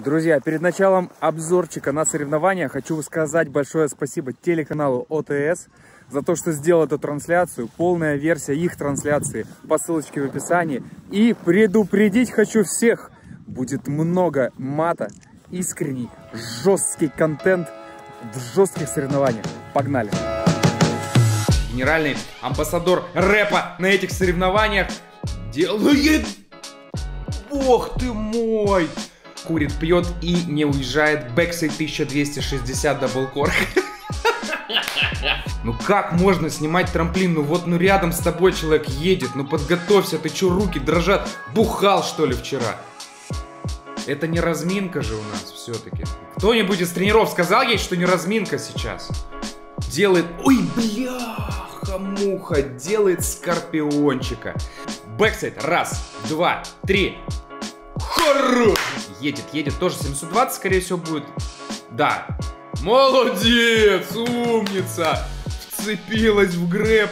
Друзья, перед началом обзорчика на соревнования хочу сказать большое спасибо телеканалу ОТС за то, что сделал эту трансляцию, полная версия их трансляции по ссылочке в описании. И предупредить хочу всех, будет много мата, искренний, жесткий контент в жестких соревнованиях. Погнали! Генеральный амбассадор рэпа на этих соревнованиях делает... Ох ты мой! курит, пьет и не уезжает. Бэксайд 1260 даблкор. Ну как можно снимать трамплин? Ну вот, ну рядом с тобой человек едет, ну подготовься, ты чё, руки дрожат? Бухал что ли вчера? Это не разминка же у нас все-таки. Кто-нибудь из тренеров сказал ей, что не разминка сейчас? Делает... Ой, бляха-муха! Делает скорпиончика. Бэксайд. Раз, два, три. Хорош! Едет, едет, тоже 720, скорее всего, будет. Да. Молодец, умница! Вцепилась в грэп.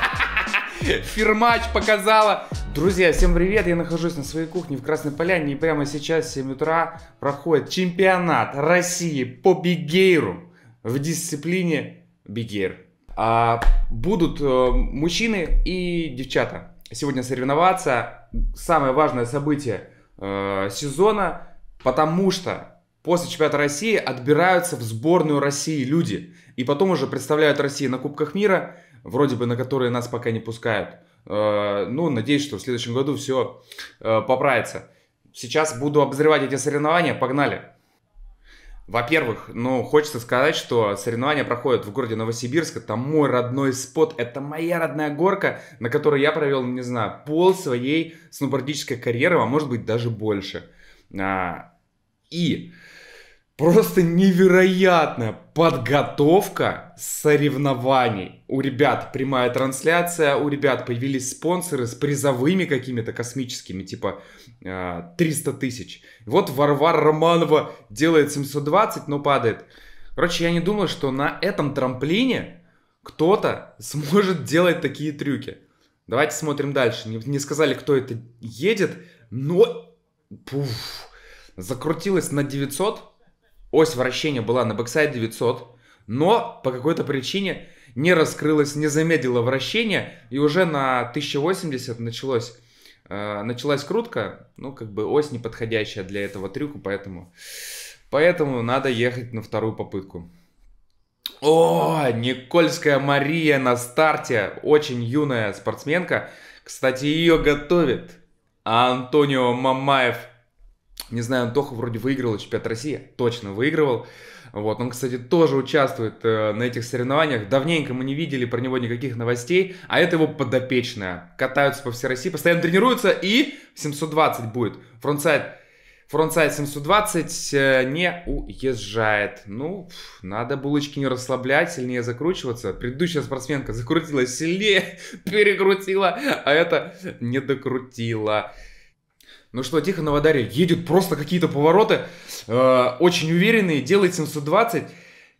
Фермач показала. Друзья, всем привет! Я нахожусь на своей кухне в Красной Поляне и прямо сейчас в 7 утра проходит чемпионат России по бигейру в дисциплине бигейр. А, будут э, мужчины и девчата сегодня соревноваться. Самое важное событие Э, сезона, потому что после чемпионата России отбираются в сборную России люди. И потом уже представляют Россию на Кубках мира, вроде бы на которые нас пока не пускают. Э, ну, надеюсь, что в следующем году все э, поправится. Сейчас буду обозревать эти соревнования. Погнали! Во-первых, ну, хочется сказать, что соревнования проходят в городе Новосибирск. Это мой родной спот, это моя родная горка, на которой я провел, не знаю, пол своей сноубордической карьеры, а может быть даже больше. А, и Просто невероятная подготовка соревнований. У ребят прямая трансляция, у ребят появились спонсоры с призовыми какими-то космическими, типа э, 300 тысяч. Вот Варвара Романова делает 720, но падает. Короче, я не думаю, что на этом трамплине кто-то сможет делать такие трюки. Давайте смотрим дальше. Не, не сказали, кто это едет, но... Пуф, закрутилась на 900 ось вращения была на бэксайд 900, но по какой-то причине не раскрылась, не замедлила вращение, и уже на 1080 началось, э, началась крутка, ну, как бы ось неподходящая для этого трюка, поэтому, поэтому надо ехать на вторую попытку. О, Никольская Мария на старте, очень юная спортсменка. Кстати, ее готовит Антонио Мамаев – не знаю, Антоха вроде выиграл чемпионат России, точно выигрывал. Вот, он, кстати, тоже участвует э, на этих соревнованиях. Давненько мы не видели про него никаких новостей, а это его подопечная. Катаются по всей России, постоянно тренируются и 720 будет. Фронтсайд, фронтсайд 720 э, не уезжает. Ну, фу, надо булочки не расслаблять, сильнее закручиваться. Предыдущая спортсменка закрутила сильнее, перекрутила, а это не докрутила. Ну что, Тихо на водаре едет просто какие-то повороты, э, очень уверенные, делает 720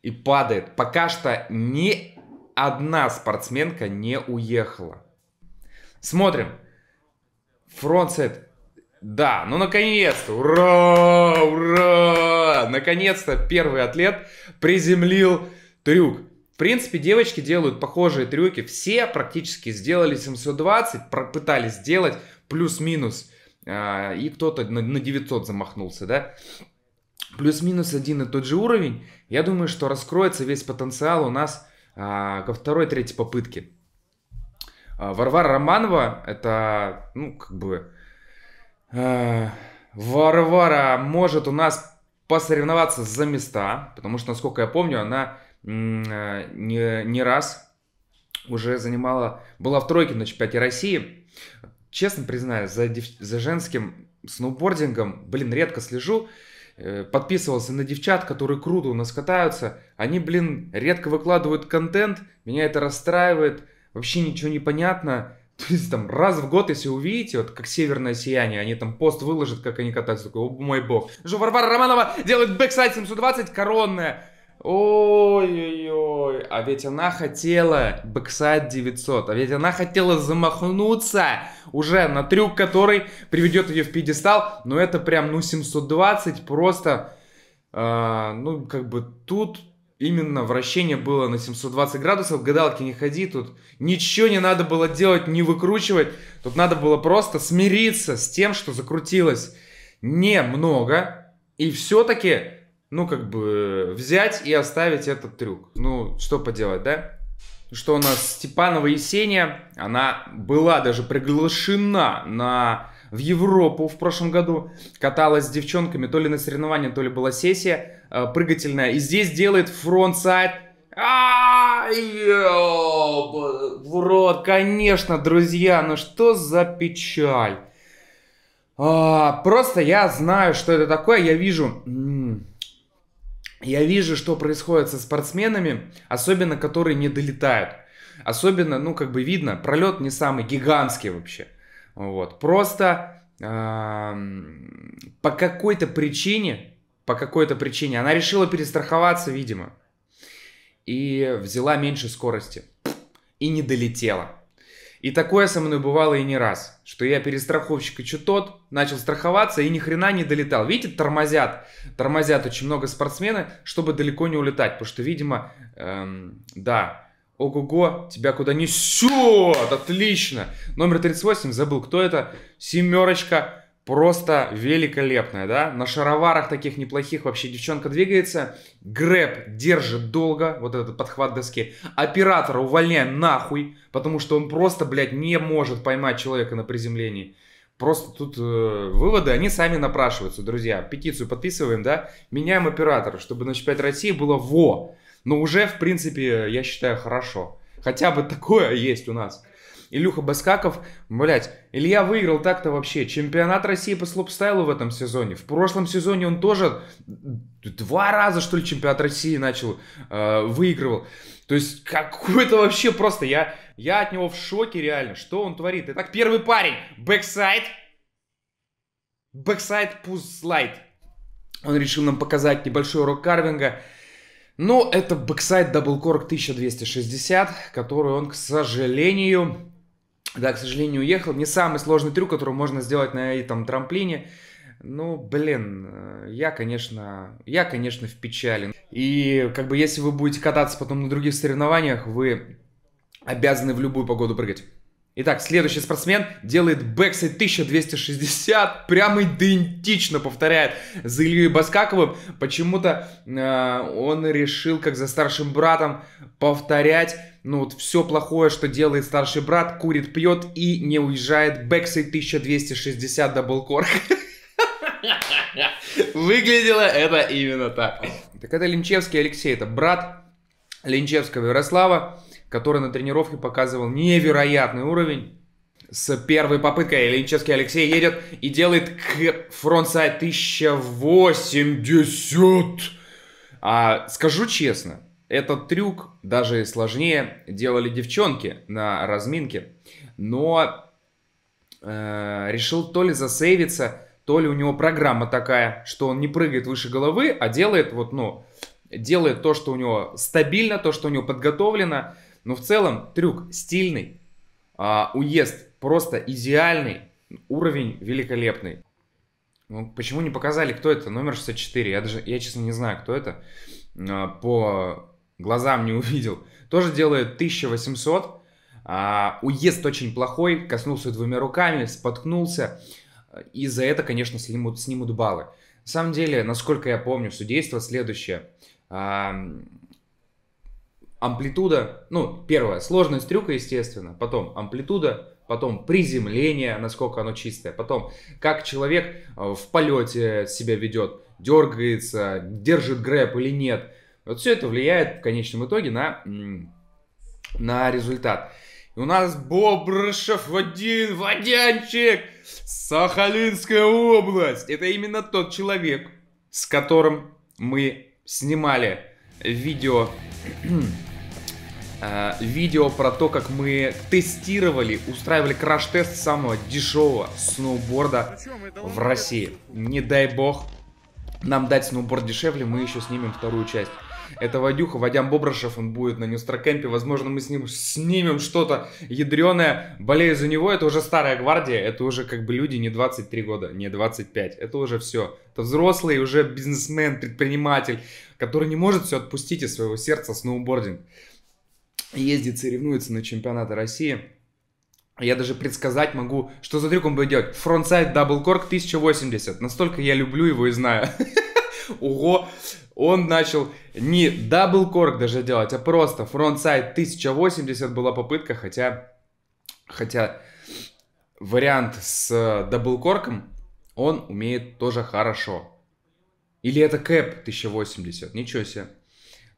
и падает. Пока что ни одна спортсменка не уехала. Смотрим. Фронтсет. Да, ну наконец-то! Ура! Ура! Наконец-то первый атлет приземлил трюк. В принципе, девочки делают похожие трюки. Все практически сделали 720, пытались сделать плюс-минус а, и кто-то на 900 замахнулся, да, плюс-минус один и тот же уровень, я думаю, что раскроется весь потенциал у нас а, ко второй-третьей попытке. А, Варвара Романова, это, ну, как бы, Варвара может у нас посоревноваться за места, потому что, насколько я помню, она не, не раз уже занимала, была в тройке на чемпионате России честно признаюсь, за, дев... за женским сноубордингом, блин, редко слежу. Э, подписывался на девчат, которые круто у нас катаются. Они, блин, редко выкладывают контент. Меня это расстраивает. Вообще ничего не понятно. То есть там раз в год, если увидите, вот как северное сияние, они там пост выложат, как они катаются. Такой, о мой бог. Что Варвара Романова делает бэксайд 720 коронная. Ой-ой-ой, а ведь она хотела бэксайд 900, а ведь она хотела замахнуться уже на трюк, который приведет ее в пьедестал, но это прям, ну, 720 просто, э, ну, как бы тут именно вращение было на 720 градусов, гадалки не ходи, тут ничего не надо было делать, не выкручивать, тут надо было просто смириться с тем, что закрутилось немного, и все-таки ну, как бы, взять и оставить этот трюк. Ну, что поделать, да? Что у нас Степанова Есения, она была даже приглашена на в Европу в прошлом году, каталась с девчонками, то ли на соревнования, то ли была сессия э, прыгательная, и здесь делает фронтсайд. В рот, конечно, друзья, ну что за печаль. А, просто я знаю, что это такое, я вижу... М -м, я вижу, что происходит со спортсменами, особенно которые не долетают. Особенно, ну, как бы видно, пролет не самый гигантский вообще. Вот. Просто по какой-то причине, по какой-то причине, она решила перестраховаться, видимо, и взяла меньше скорости и не долетела. И такое со мной бывало и не раз, что я перестраховщик и чё тот, начал страховаться и ни хрена не долетал. Видите, тормозят, тормозят очень много спортсмены, чтобы далеко не улетать, потому что, видимо, эм, да, ого-го, тебя куда несет, отлично. Номер 38, забыл, кто это, семерочка, просто великолепная, да, на шароварах таких неплохих вообще девчонка двигается, грэп держит долго, вот этот подхват доски, оператора увольняем нахуй, потому что он просто, блядь, не может поймать человека на приземлении. Просто тут э, выводы, они сами напрашиваются, друзья. Петицию подписываем, да, меняем оператора, чтобы на чемпионат России было во. Но уже, в принципе, я считаю, хорошо. Хотя бы такое есть у нас. Илюха Баскаков, блядь, Илья выиграл так-то вообще чемпионат России по слопстайлу в этом сезоне. В прошлом сезоне он тоже два раза, что ли, чемпионат России начал, э, выигрывал. То есть, какой-то вообще просто, я, я от него в шоке реально, что он творит. Итак, первый парень, бэксайд, бэксайд пузлайт. Он решил нам показать небольшой урок карвинга. Но ну, это бэксайд даблкорк 1260, который он, к сожалению, да, к сожалению, уехал. Не самый сложный трюк, который можно сделать на этом трамплине. Ну, блин, э, я, конечно, я, конечно, в печали. И, как бы, если вы будете кататься потом на других соревнованиях, вы обязаны в любую погоду прыгать. Итак, следующий спортсмен делает бэксайд 1260, прям идентично повторяет за Ильей Баскаковым. Почему-то э, он решил, как за старшим братом, повторять ну вот все плохое, что делает старший брат, курит, пьет и не уезжает. Бэксайд 1260 даблкор. Выглядело это именно так. Так это Линчевский Алексей, это брат Линчевского Ярослава который на тренировке показывал невероятный уровень. С первой попыткой Ильинчевский Алексей едет и делает к фронтсайд 1080. А, скажу честно, этот трюк даже сложнее делали девчонки на разминке. Но э, решил то ли засейвиться, то ли у него программа такая, что он не прыгает выше головы, а делает вот, ну, делает то, что у него стабильно, то, что у него подготовлено. Но в целом трюк стильный, а, уезд просто идеальный, уровень великолепный. Ну, почему не показали, кто это? Номер 64. Я даже, я честно не знаю, кто это. А, по глазам не увидел. Тоже делает 1800. А, уезд очень плохой, коснулся двумя руками, споткнулся. И за это, конечно, снимут, снимут баллы. На самом деле, насколько я помню, судейство следующее. А, амплитуда, ну, первое, сложность трюка, естественно, потом амплитуда, потом приземление, насколько оно чистое, потом как человек э, в полете себя ведет, дергается, держит грэп или нет. Вот все это влияет в конечном итоге на, на результат. И у нас Бобрышев один, Водянчик, Сахалинская область. Это именно тот человек, с которым мы снимали видео Э, видео про то, как мы тестировали, устраивали краш-тест самого дешевого сноуборда в России. Не дай бог нам дать сноуборд дешевле, мы еще снимем вторую часть. Это Вадюха, Вадям Бобрышев, он будет на Нюстрокемпе. Возможно, мы с ним снимем что-то ядреное. Болею за него, это уже старая гвардия. Это уже как бы люди не 23 года, не 25. Это уже все. Это взрослый уже бизнесмен, предприниматель, который не может все отпустить из своего сердца сноубординг ездит, соревнуется на чемпионаты России. Я даже предсказать могу, что за трюк он будет делать. Фронтсайд даблкорк 1080. Настолько я люблю его и знаю. Ого! Он начал не даблкорк даже делать, а просто фронтсайд 1080 была попытка, хотя... Хотя вариант с э, даблкорком он умеет тоже хорошо. Или это кэп 1080, ничего себе.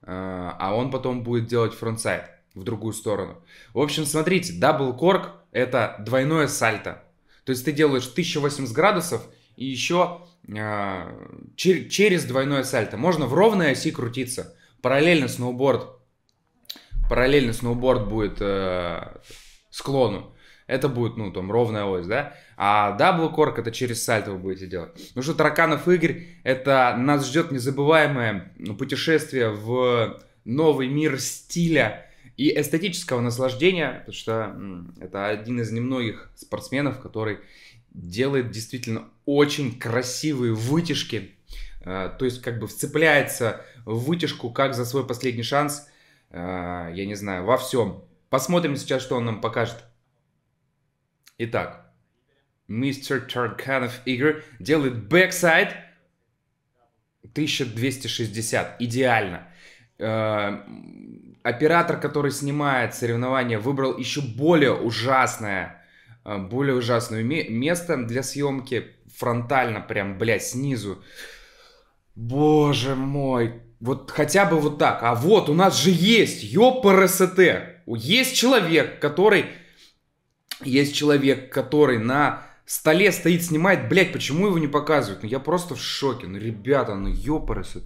Э, а он потом будет делать фронтсайд в другую сторону. В общем, смотрите, дабл-корк – это двойное сальто. То есть ты делаешь 1080 градусов и еще э, чер- через двойное сальто. Можно в ровной оси крутиться. Параллельно сноуборд, параллельно сноуборд будет э, склону. Это будет, ну, там, ровная ось, да? А дабл-корк это через сальто вы будете делать. Ну что, Тараканов Игорь, это нас ждет незабываемое ну, путешествие в новый мир стиля, и эстетического наслаждения, потому что это один из немногих спортсменов, который делает действительно очень красивые вытяжки, э, то есть как бы вцепляется в вытяжку как за свой последний шанс, э, я не знаю, во всем. Посмотрим сейчас, что он нам покажет. Итак, мистер Тарканов Игорь делает бэксайд 1260, идеально э, оператор, который снимает соревнования, выбрал еще более ужасное, э, более ужасное место для съемки, фронтально прям, блядь, снизу. Боже мой, вот хотя бы вот так. А вот у нас же есть, ёпрст, есть человек, который, есть человек, который на столе стоит, снимает, блядь, почему его не показывают? Ну я просто в шоке, ну ребята, ну ёпрст.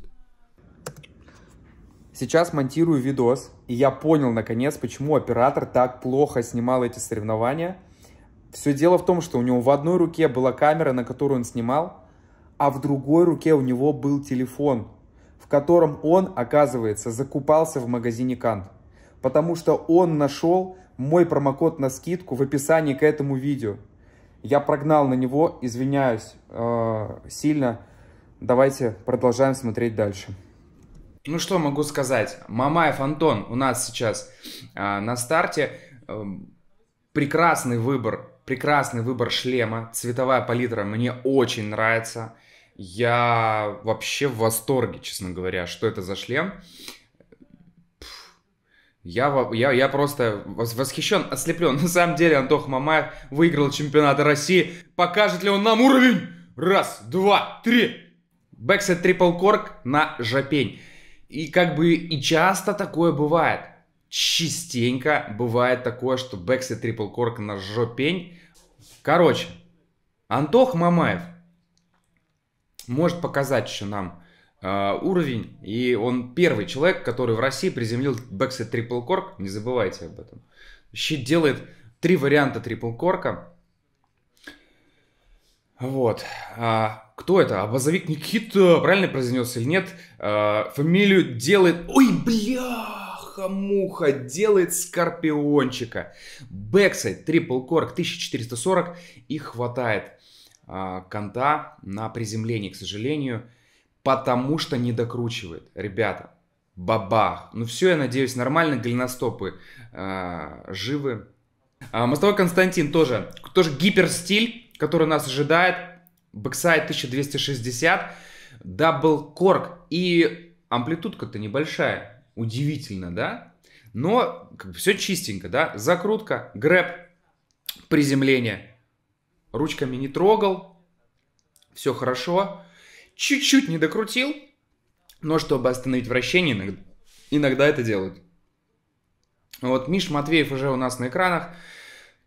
Сейчас монтирую видос, и я понял наконец, почему оператор так плохо снимал эти соревнования. Все дело в том, что у него в одной руке была камера, на которую он снимал, а в другой руке у него был телефон, в котором он, оказывается, закупался в магазине Кант. Потому что он нашел мой промокод на скидку в описании к этому видео. Я прогнал на него, извиняюсь э, сильно. Давайте продолжаем смотреть дальше. Ну что могу сказать? Мамаев Антон у нас сейчас э, на старте. Э, прекрасный выбор, прекрасный выбор шлема. Цветовая палитра мне очень нравится. Я вообще в восторге, честно говоря, что это за шлем. Я, я, я просто восхищен, ослеплен. На самом деле Антох Мамаев выиграл чемпионат России. Покажет ли он нам уровень? Раз, два, три. Бэксет трипл корк на жопень. И как бы и часто такое бывает. Частенько бывает такое, что Бекси Трипл Корк на жопень. Короче, Антох Мамаев может показать еще нам э, уровень. И он первый человек, который в России приземлил Бекси Трипл Корк. Не забывайте об этом. Щит делает три варианта Трипл Корка. Вот. А, кто это? Обозовик Никита, правильно произнес или нет? А, фамилию делает... Ой, бля, муха Делает Скорпиончика. Бэксайд, трипл корк, 1440. И хватает а, конта на приземлении, к сожалению. Потому что не докручивает. Ребята, бабах. Ну все, я надеюсь, нормально. Голеностопы а, живы. А, Мостовой Константин тоже. Тоже гиперстиль который нас ожидает. Бэксайд 1260, дабл корк и амплитудка-то небольшая. Удивительно, да? Но как бы, все чистенько, да? Закрутка, грэп, приземление. Ручками не трогал, все хорошо. Чуть-чуть не докрутил, но чтобы остановить вращение, иногда, иногда это делают. Вот Миш Матвеев уже у нас на экранах.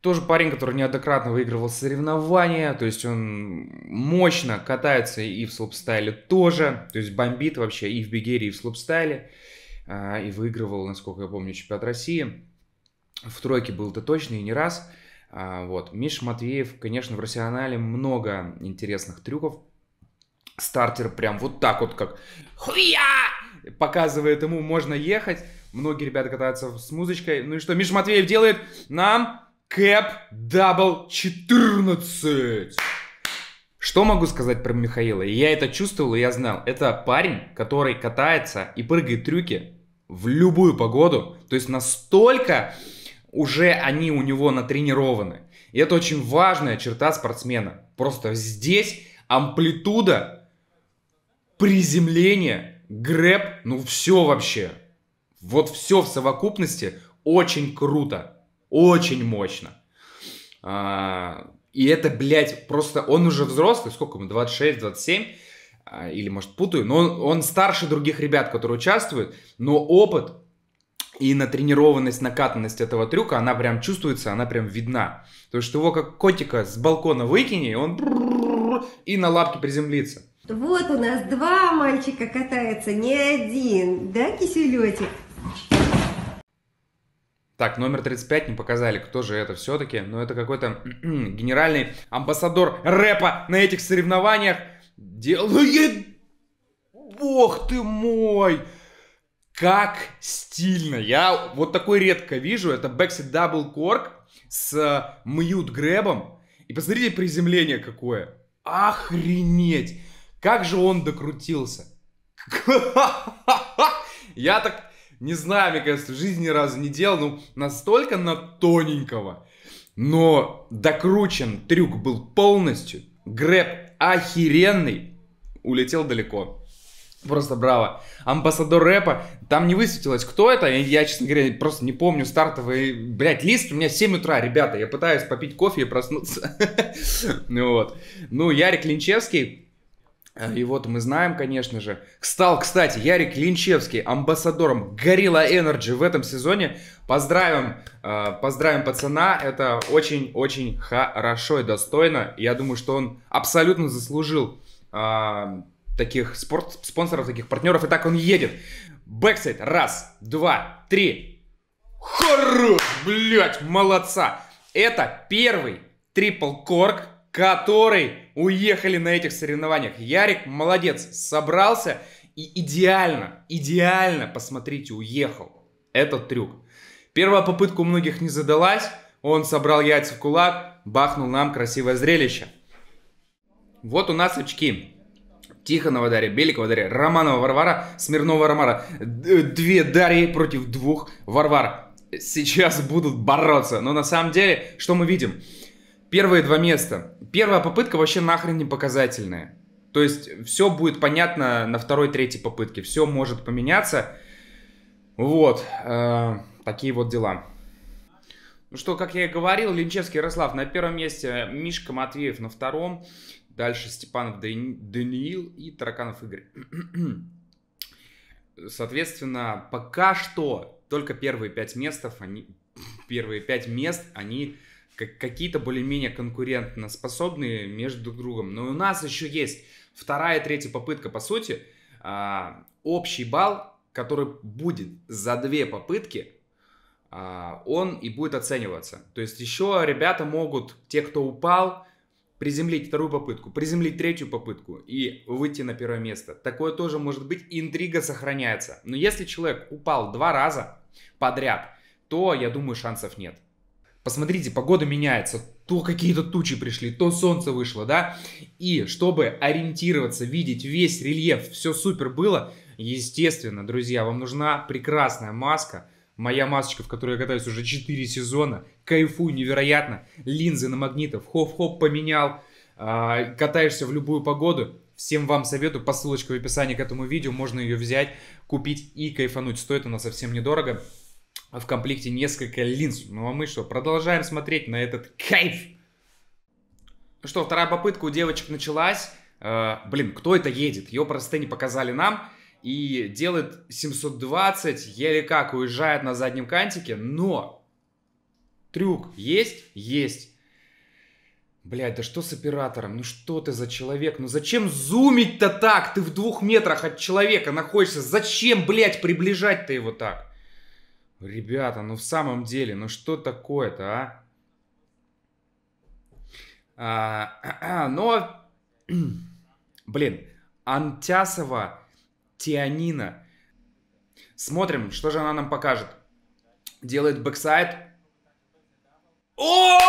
Тоже парень, который неоднократно выигрывал соревнования, то есть он мощно катается и в слопстайле тоже, то есть бомбит вообще и в бигере, и в слопстайле, а, и выигрывал, насколько я помню, чемпионат России. В тройке был-то точно и не раз. А, вот. Миш Матвеев, конечно, в рационале много интересных трюков. Стартер прям вот так вот как «Хуя!» показывает ему, можно ехать. Многие ребята катаются с музычкой. Ну и что Миш Матвеев делает? Нам Кэп Дабл 14. Что могу сказать про Михаила? я это чувствовал, и я знал. Это парень, который катается и прыгает трюки в любую погоду. То есть настолько уже они у него натренированы. И это очень важная черта спортсмена. Просто здесь амплитуда, приземление, грэп, ну все вообще. Вот все в совокупности очень круто. Очень мощно. А, и это, блядь, просто он уже взрослый, сколько ему, 26, 27, а, или, может, путаю, но он, он старше других ребят, которые участвуют, но опыт и натренированность, накатанность этого трюка, она прям чувствуется, она прям видна. То есть его как котика с балкона выкини, и он и на лапки приземлится. Вот у нас два мальчика катается, не один, да, киселетик? Так, номер 35 не показали, кто же это все-таки, но это какой-то генеральный амбассадор рэпа на этих соревнованиях. Делает... Бог ты мой! Как стильно! Я вот такой редко вижу. Это Backseat Double Cork с э, Мьют Гребом И посмотрите приземление какое. Охренеть! Как же он докрутился! Я так... Не знаю, мне кажется, в жизни ни разу не делал, ну, настолько на тоненького. Но докручен трюк был полностью. Грэп охеренный. Улетел далеко. Просто браво. Амбассадор рэпа. Там не высветилось, кто это. Я, честно говоря, просто не помню стартовый, блядь, лист. У меня 7 утра, ребята. Я пытаюсь попить кофе и проснуться. ну Вот. Ну, Ярик Линчевский Э, и вот мы знаем, конечно же, стал, кстати, Ярик Линчевский амбассадором Горилла Энерджи в этом сезоне. Поздравим, э, поздравим пацана, это очень-очень хорошо и достойно. Я думаю, что он абсолютно заслужил э, таких спорт, спонсоров, таких партнеров, и так он едет. Бэксайд, раз, два, три. Хорош, блять, молодца. Это первый трипл корк который уехали на этих соревнованиях. Ярик молодец, собрался и идеально, идеально, посмотрите, уехал. Этот трюк. Первая попытка у многих не задалась, он собрал яйца в кулак, бахнул нам красивое зрелище. Вот у нас очки. Тихонова Дарья, Беликова Дарья, Романова Варвара, Смирнова Ромара. Э, две Дарьи против двух Варвар. Сейчас будут бороться. Но на самом деле, что мы видим? Первые два места. Первая попытка вообще нахрен не показательная. То есть все будет понятно на второй-третьей попытке. Все может поменяться. Вот. Э, такие вот дела. Ну что, как я и говорил, Линчевский Ярослав на первом месте, Мишка Матвеев на втором, дальше Степанов Дани... Даниил и Тараканов Игорь. Соответственно, пока что только первые пять местов, они, первые пять мест, они какие-то более-менее конкурентно способные между друг другом. Но у нас еще есть вторая и третья попытка, по сути, а, общий балл, который будет за две попытки, а, он и будет оцениваться. То есть еще ребята могут, те, кто упал, приземлить вторую попытку, приземлить третью попытку и выйти на первое место. Такое тоже может быть, интрига сохраняется. Но если человек упал два раза подряд, то, я думаю, шансов нет. Посмотрите, погода меняется, то какие-то тучи пришли, то солнце вышло, да? И чтобы ориентироваться, видеть весь рельеф, все супер было, естественно, друзья, вам нужна прекрасная маска, Моя масочка, в которой я катаюсь уже 4 сезона. Кайфую невероятно. Линзы на магнитов. Хоп-хоп поменял. А, катаешься в любую погоду. Всем вам советую, по ссылочке в описании к этому видео можно ее взять, купить и кайфануть. Стоит она совсем недорого. А в комплекте несколько линз. Ну а мы что, продолжаем смотреть на этот кайф. Ну что, вторая попытка у девочек началась. Э, блин, кто это едет? Ее просто не показали нам. И делает 720, еле как уезжает на заднем кантике. Но трюк есть? Есть. Блядь, да что с оператором? Ну что ты за человек? Ну зачем зумить-то так? Ты в двух метрах от человека находишься. Зачем, блядь, приближать-то его так? Ребята, ну в самом деле, ну что такое-то, а? а, а, а но, блин, Антясова Тианина. Смотрим, что же она нам покажет. Делает бэксайд. О!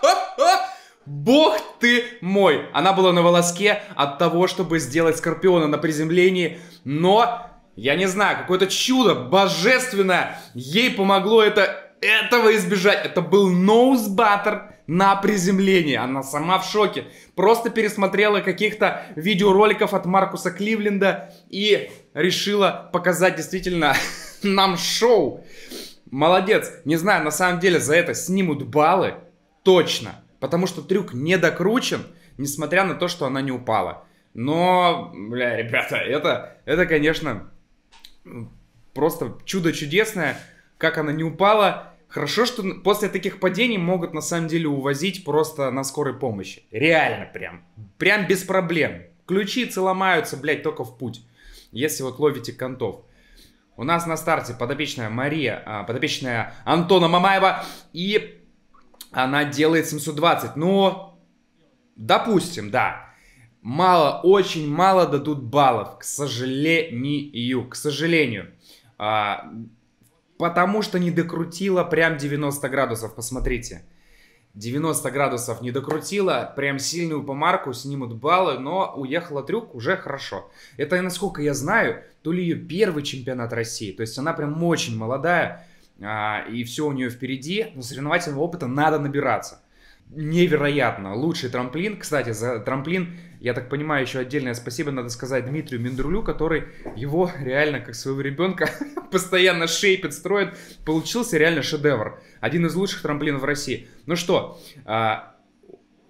Бог ты мой! Она была на волоске от того, чтобы сделать Скорпиона на приземлении, но я не знаю, какое-то чудо божественное. Ей помогло это этого избежать. Это был ноузбаттер на приземлении. Она сама в шоке. Просто пересмотрела каких-то видеороликов от Маркуса Кливленда и решила показать действительно нам шоу. Молодец. Не знаю, на самом деле за это снимут баллы. Точно. Потому что трюк не докручен, несмотря на то, что она не упала. Но, бля, ребята, это, это, конечно, просто чудо чудесное, как она не упала. Хорошо, что после таких падений могут на самом деле увозить просто на скорой помощи. Реально прям. Прям без проблем. Ключицы ломаются, блядь, только в путь. Если вот ловите контов. У нас на старте подопечная Мария, а, подопечная Антона Мамаева. И она делает 720. Но, допустим, да мало, очень мало дадут баллов, к сожалению, к сожалению. А, потому что не докрутила прям 90 градусов, посмотрите. 90 градусов не докрутила, прям сильную помарку снимут баллы, но уехала трюк уже хорошо. Это, насколько я знаю, то ли ее первый чемпионат России, то есть она прям очень молодая, а, и все у нее впереди, но соревновательного опыта надо набираться невероятно. Лучший трамплин. Кстати, за трамплин, я так понимаю, еще отдельное спасибо надо сказать Дмитрию Миндрулю, который его реально как своего ребенка постоянно шейпит, строит. Получился реально шедевр. Один из лучших трамплинов в России. Ну что, а,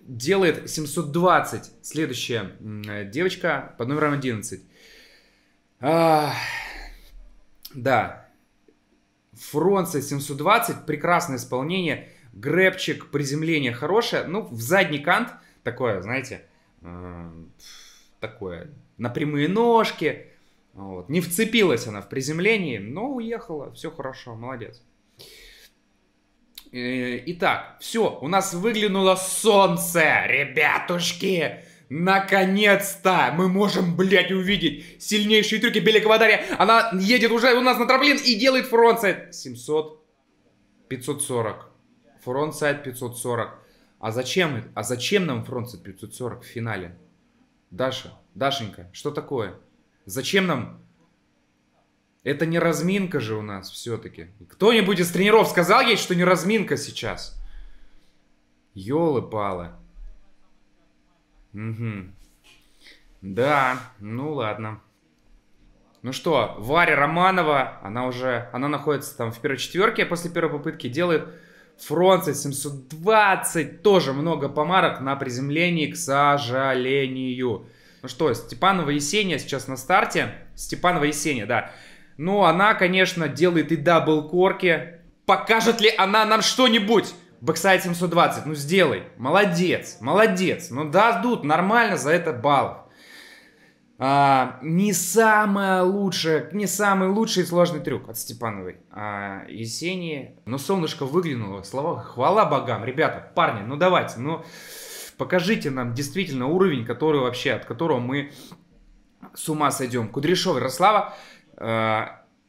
делает 720. Следующая девочка под номером 11. А, да. Фронция 720. Прекрасное исполнение грэпчик, приземление хорошее, ну, в задний кант такое, знаете, э, такое, на прямые ножки, вот. Не вцепилась она в приземлении, но уехала, все хорошо, молодец. Э, итак, все, у нас выглянуло солнце, ребятушки! Наконец-то мы можем, блядь, увидеть сильнейшие трюки Беликова Она едет уже у нас на трамплин и делает фронтсайд. 700, 540, фронтсайд 540. А зачем, а зачем нам фронтсайд 540 в финале? Даша, Дашенька, что такое? Зачем нам? Это не разминка же у нас все-таки. Кто-нибудь из тренеров сказал ей, что не разминка сейчас? Ёлы-палы. Угу. Да, ну ладно. Ну что, Варя Романова, она уже, она находится там в первой четверке а после первой попытки, делает Фронце 720, тоже много помарок на приземлении, к сожалению. Ну что, Степанова Есения сейчас на старте. Степанова Есения, да. Ну, она, конечно, делает и дабл-корки. Покажет ли она нам что-нибудь? Бэксайд 720, ну сделай. Молодец, молодец. Ну дадут нормально за это баллов. А, не самая лучшая, не самый лучший и сложный трюк от Степановой. А, Есении, но солнышко выглянуло, слова хвала богам, ребята, парни, ну давайте, ну покажите нам действительно уровень, который вообще, от которого мы с ума сойдем. Кудряшова Ярослава, э,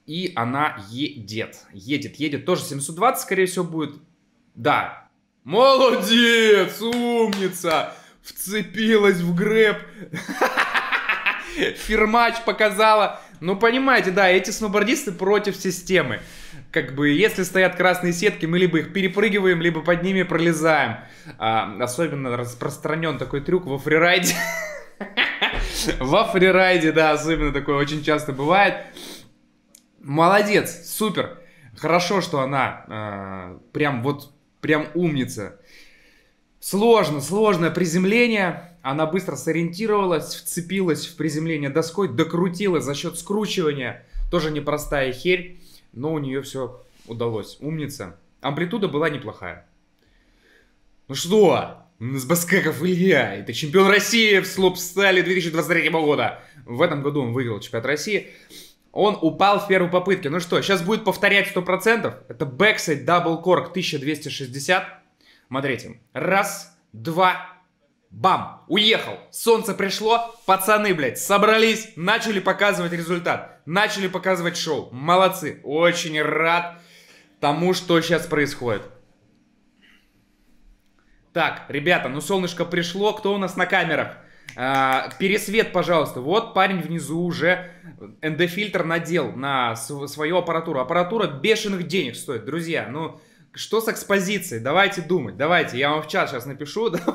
и она едет, едет, едет, тоже 720, скорее всего, будет. Да, молодец, умница, вцепилась в грэп. фирмач показала. Ну, понимаете, да, эти сноубордисты против системы. Как бы, если стоят красные сетки, мы либо их перепрыгиваем, либо под ними пролезаем. А, особенно распространен такой трюк во фрирайде. Во фрирайде, да, особенно такое очень часто бывает. Молодец, супер. Хорошо, что она а, прям вот прям умница. Сложно, сложное приземление. Она быстро сориентировалась, вцепилась в приземление доской, докрутила за счет скручивания. Тоже непростая херь, но у нее все удалось. Умница. Амплитуда была неплохая. Ну что, с Баскаков Илья, это чемпион России в слоп 2023 года. В этом году он выиграл чемпионат России. Он упал в первой попытке. Ну что, сейчас будет повторять 100%. Это бэксайд дабл корк 1260. Смотрите. Раз, два, Бам! Уехал! Солнце пришло, пацаны, блядь, собрались, начали показывать результат, начали показывать шоу. Молодцы, очень рад тому, что сейчас происходит. Так, ребята, ну солнышко пришло, кто у нас на камерах? А, пересвет, пожалуйста. Вот парень внизу уже ND-фильтр надел на свою аппаратуру. Аппаратура бешеных денег стоит, друзья. Ну, что с экспозицией? Давайте думать, давайте. Я вам в чат сейчас напишу,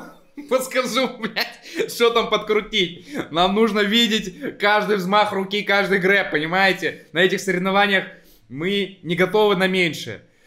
подскажу, блядь, что там подкрутить. Нам нужно видеть каждый взмах руки, каждый грэп, понимаете? На этих соревнованиях мы не готовы на меньше.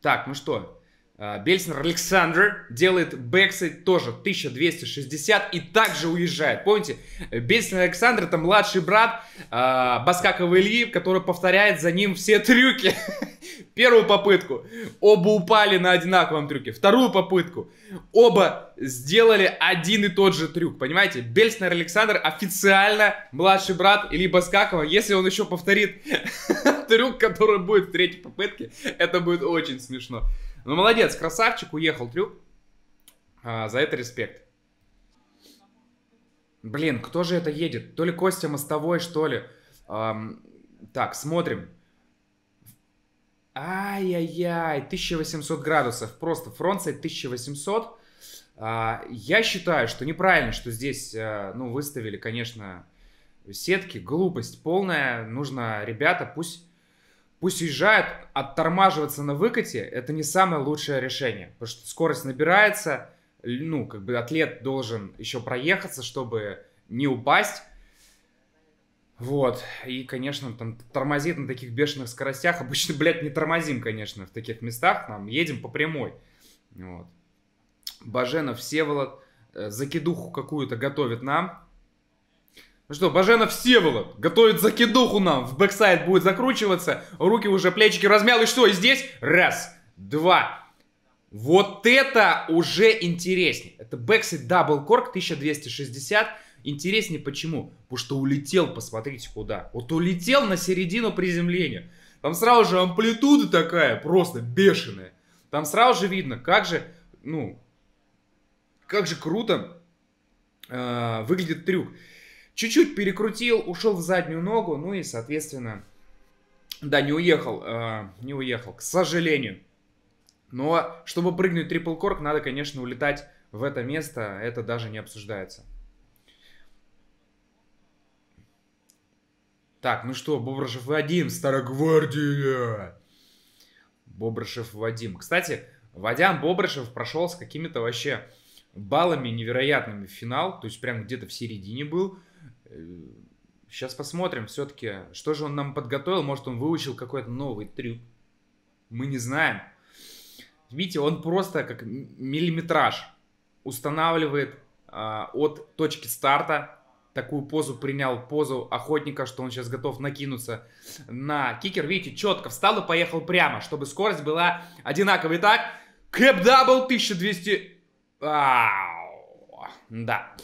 Так, ну что, а, Бельснер Александр делает бэксайд тоже 1260 и также уезжает. Помните, Бельснер Александр это младший брат э, Баскакова Ильи, который повторяет за ним все трюки. Первую попытку оба упали на одинаковом трюке. Вторую попытку оба сделали один и тот же трюк. Понимаете, Бельснер Александр официально младший брат Ильи Баскакова. Если он еще повторит трюк, который будет в третьей попытке, это будет очень смешно. Ну, молодец, красавчик, уехал трюк. А, за это респект. Блин, кто же это едет? То ли Костя Мостовой, что ли? Эм, так, смотрим. Ай-яй-яй, 1800 градусов. Просто Фронтсайд 1800. Я считаю, что неправильно, что здесь, э, ну, выставили, конечно, сетки. Глупость полная. Нужно, ребята, пусть пусть уезжают, оттормаживаться на выкате, это не самое лучшее решение, потому что скорость набирается, ну, как бы атлет должен еще проехаться, чтобы не упасть, вот, и, конечно, там тормозит на таких бешеных скоростях. Обычно, блядь, не тормозим, конечно, в таких местах. Нам едем по прямой. Вот. Баженов, Всеволод, э, закидуху какую-то готовит нам. Ну что, Баженов Всеволод готовит закидуху нам. В бэксайд будет закручиваться. Руки уже, плечики размял. И что, и здесь? Раз, два. Вот это уже интереснее. Это бэксайд дабл корк 1260. Интереснее почему? Потому что улетел, посмотрите куда. Вот улетел на середину приземления. Там сразу же амплитуда такая просто бешеная. Там сразу же видно, как же, ну, как же круто э, выглядит трюк. Чуть-чуть перекрутил, ушел в заднюю ногу, ну и, соответственно, да, не уехал, э, не уехал, к сожалению. Но чтобы прыгнуть трипл корк, надо, конечно, улетать в это место, это даже не обсуждается. Так, ну что, Бобрышев Вадим, Старогвардия. Бобрышев Вадим. Кстати, Вадян Бобрышев прошел с какими-то вообще баллами невероятными в финал. То есть прям где-то в середине был. Сейчас э, посмотрим все-таки, что же он нам подготовил. Может, он выучил какой-то новый трюк. Мы не знаем. Видите, он просто как миллиметраж устанавливает а, от точки старта такую позу принял, позу охотника, что он сейчас готов накинуться на кикер. Видите, четко встал и поехал прямо, чтобы скорость была одинаковой. Итак, кэп-дабл 1200... Ау, да.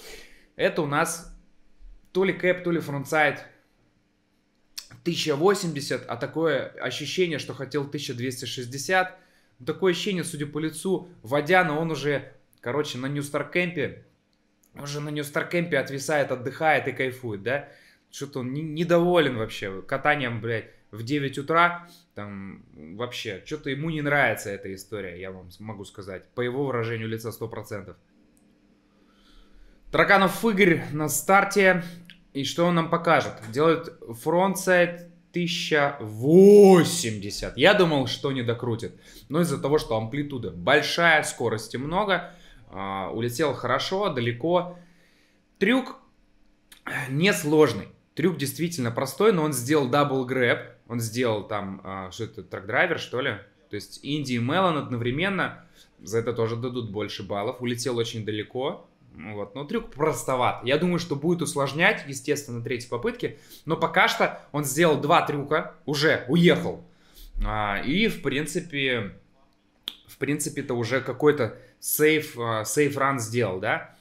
Это у нас то ли кэп, то ли фронтсайд 1080, а такое ощущение, что хотел 1260. Такое ощущение, судя по лицу, Водяна, он уже, короче, на Нью Кэмпе он же на Нью-Старкемпе отвисает, отдыхает и кайфует, да? Что-то он не, недоволен вообще катанием, блядь, в 9 утра. Там вообще, что-то ему не нравится эта история, я вам могу сказать. По его выражению лица 100%. Тараканов Игорь на старте. И что он нам покажет? Делает фронтсайд 1080. Я думал, что не докрутит. Но из-за того, что амплитуда большая, скорости много, а, улетел хорошо, далеко. Трюк э, несложный. Трюк действительно простой, но он сделал дабл грэп. Он сделал там, а, что это, трак-драйвер, что ли? То есть Инди и Мелон одновременно. За это тоже дадут больше баллов. Улетел очень далеко. Вот. Но трюк простоват. Я думаю, что будет усложнять, естественно, на третьей попытке. Но пока что он сделал два трюка, уже уехал. А, и, в принципе, в принципе, это уже какой-то сейф, сейф ран сделал, да,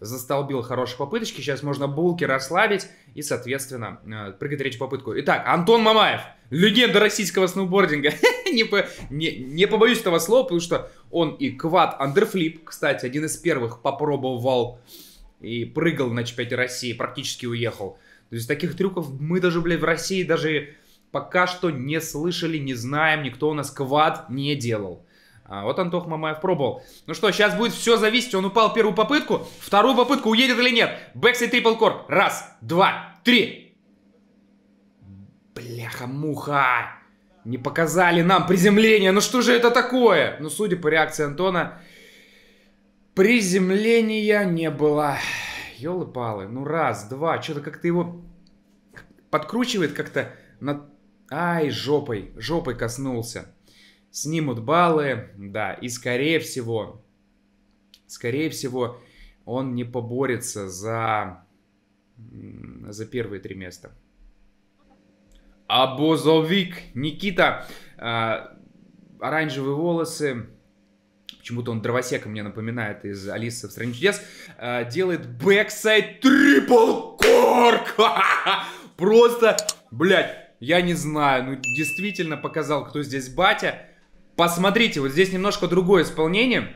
застолбил хорошие попыточки, сейчас можно булки расслабить и, соответственно, э, прыгать третью попытку. Итак, Антон Мамаев, легенда российского сноубординга. не, по, не, не побоюсь этого слова, потому что он и квад андерфлип, кстати, один из первых попробовал и прыгал на чемпионате России, практически уехал. То есть таких трюков мы даже, блядь, в России даже пока что не слышали, не знаем, никто у нас квад не делал. А вот Антох Мамаев пробовал. Ну что, сейчас будет все зависеть. Он упал первую попытку. Вторую попытку уедет или нет. Бэксайд трипл кор. Раз, два, три. Бляха-муха. Не показали нам приземление. Ну что же это такое? Ну, судя по реакции Антона, приземления не было. Ёлы-палы. Ну, раз, два. Что-то как-то его подкручивает как-то. На... Ай, жопой. Жопой коснулся снимут баллы, да, и скорее всего, скорее всего, он не поборется за, за первые три места. Абузовик Никита. А, оранжевые волосы. Почему-то он дровосека мне напоминает из Алисы в стране чудес. А, делает бэксайд трипл корк. Просто, блядь, я не знаю. Ну, действительно показал, кто здесь батя. Посмотрите, вот здесь немножко другое исполнение,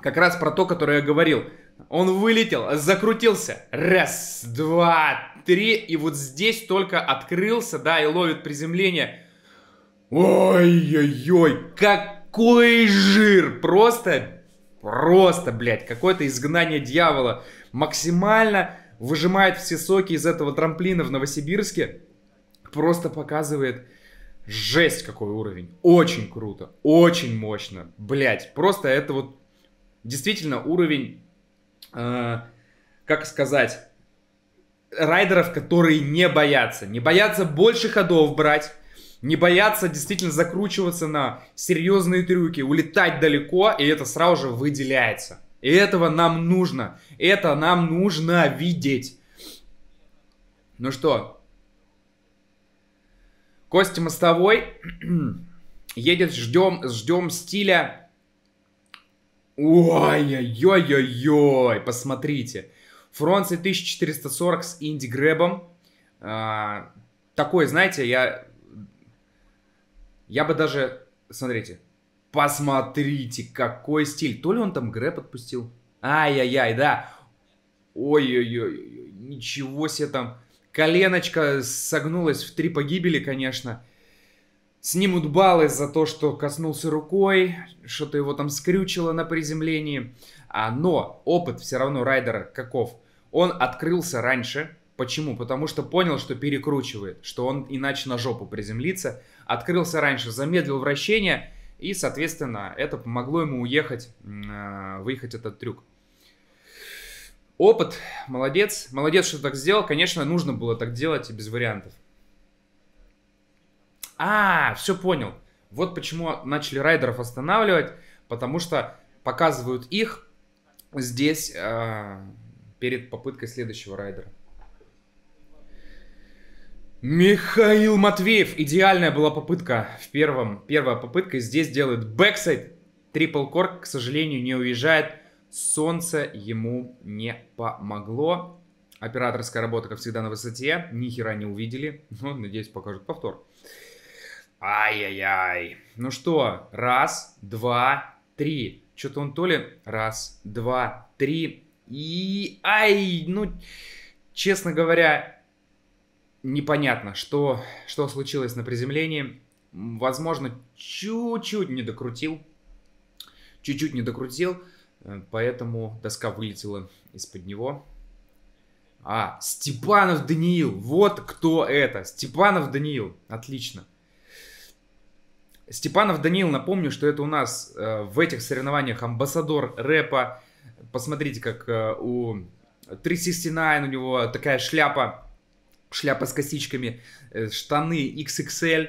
как раз про то, которое я говорил. Он вылетел, закрутился, раз, два, три, и вот здесь только открылся, да, и ловит приземление. Ой-ой-ой, какой жир, просто, просто, блядь, какое-то изгнание дьявола. Максимально выжимает все соки из этого трамплина в Новосибирске, просто показывает Жесть какой уровень. Очень круто. Очень мощно. Блять, просто это вот действительно уровень, э, как сказать, райдеров, которые не боятся. Не боятся больше ходов брать. Не боятся действительно закручиваться на серьезные трюки, улетать далеко, и это сразу же выделяется. И этого нам нужно. Это нам нужно видеть. Ну что, Костя Мостовой едет, ждем, ждем стиля. Ой-ой-ой-ой-ой, посмотрите. Фронцы 1440 с инди Гребом А, такой, знаете, я... Я бы даже... Смотрите. Посмотрите, какой стиль. То ли он там Греб отпустил. Ай-яй-яй, да. Ой-ой-ой, ничего себе там коленочка согнулась в три погибели, конечно. Снимут баллы за то, что коснулся рукой, что-то его там скрючило на приземлении. А, но опыт все равно райдера каков? Он открылся раньше. Почему? Потому что понял, что перекручивает, что он иначе на жопу приземлится. Открылся раньше, замедлил вращение, и, соответственно, это помогло ему уехать, а, выехать этот трюк. Опыт, молодец, молодец, что так сделал. Конечно, нужно было так делать и без вариантов. А, все понял. Вот почему начали райдеров останавливать, потому что показывают их здесь э, перед попыткой следующего райдера. Михаил Матвеев. Идеальная была попытка в первом. Первая попытка. Здесь делает бэксайд. Трипл корк, к сожалению, не уезжает. Солнце ему не помогло. Операторская работа, как всегда, на высоте. Ни хера не увидели. Но, надеюсь, покажут повтор. Ай-яй-яй. Ну что, раз, два, три. Что-то он то ли... Раз, два, три. И... Ай, ну... Честно говоря, непонятно, что, что случилось на приземлении. Возможно, чуть-чуть не докрутил. Чуть-чуть не докрутил. Э, поэтому доска вылетела из-под него. А, Степанов Даниил. Вот кто это. Степанов Даниил. Отлично. Степанов Даниил, напомню, что это у нас э, в этих соревнованиях амбассадор рэпа. Посмотрите, как э, у 369 у него такая шляпа. Шляпа с косичками. Э, штаны XXL.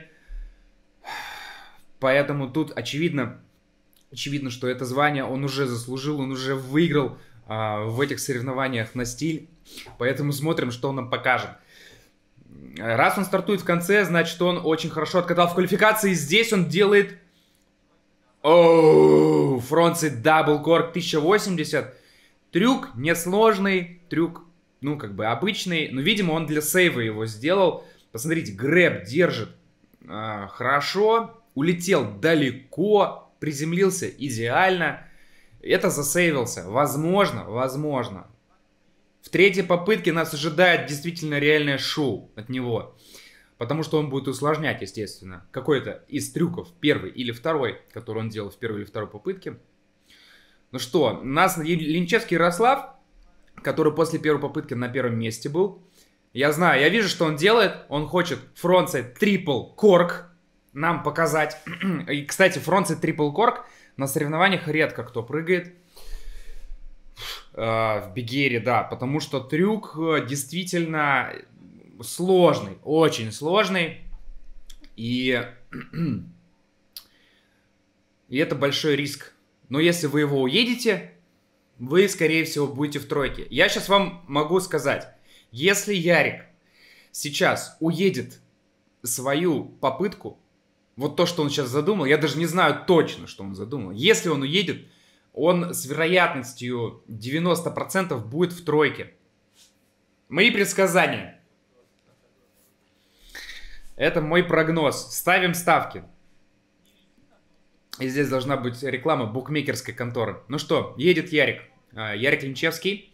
Поэтому тут очевидно очевидно, что это звание он уже заслужил, он уже выиграл а, в этих соревнованиях на стиль. Поэтому смотрим, что он нам покажет. Раз он стартует в конце, значит, он очень хорошо откатал в квалификации. Здесь он делает... Оу, фронтси дабл корк 1080. Трюк несложный, трюк, ну, как бы обычный. Но, видимо, он для сейва его сделал. Посмотрите, грэб держит э, хорошо, улетел далеко, приземлился идеально, это засейвился. Возможно, возможно. В третьей попытке нас ожидает действительно реальное шоу от него. Потому что он будет усложнять, естественно, какой-то из трюков, первый или второй, который он делал в первой или второй попытке. Ну что, нас Линчевский Ярослав, который после первой попытки на первом месте был. Я знаю, я вижу, что он делает. Он хочет фронтсайд трипл корк нам показать. И, кстати, фронтсайд трипл корк на соревнованиях редко кто прыгает. А, в бегере, да, потому что трюк э, действительно сложный, очень сложный. И, и это большой риск. Но если вы его уедете, вы, скорее всего, будете в тройке. Я сейчас вам могу сказать, если Ярик сейчас уедет свою попытку вот то, что он сейчас задумал, я даже не знаю точно, что он задумал. Если он уедет, он с вероятностью 90% будет в тройке. Мои предсказания. Это мой прогноз. Ставим ставки. И здесь должна быть реклама букмекерской конторы. Ну что, едет Ярик. А, Ярик Линчевский.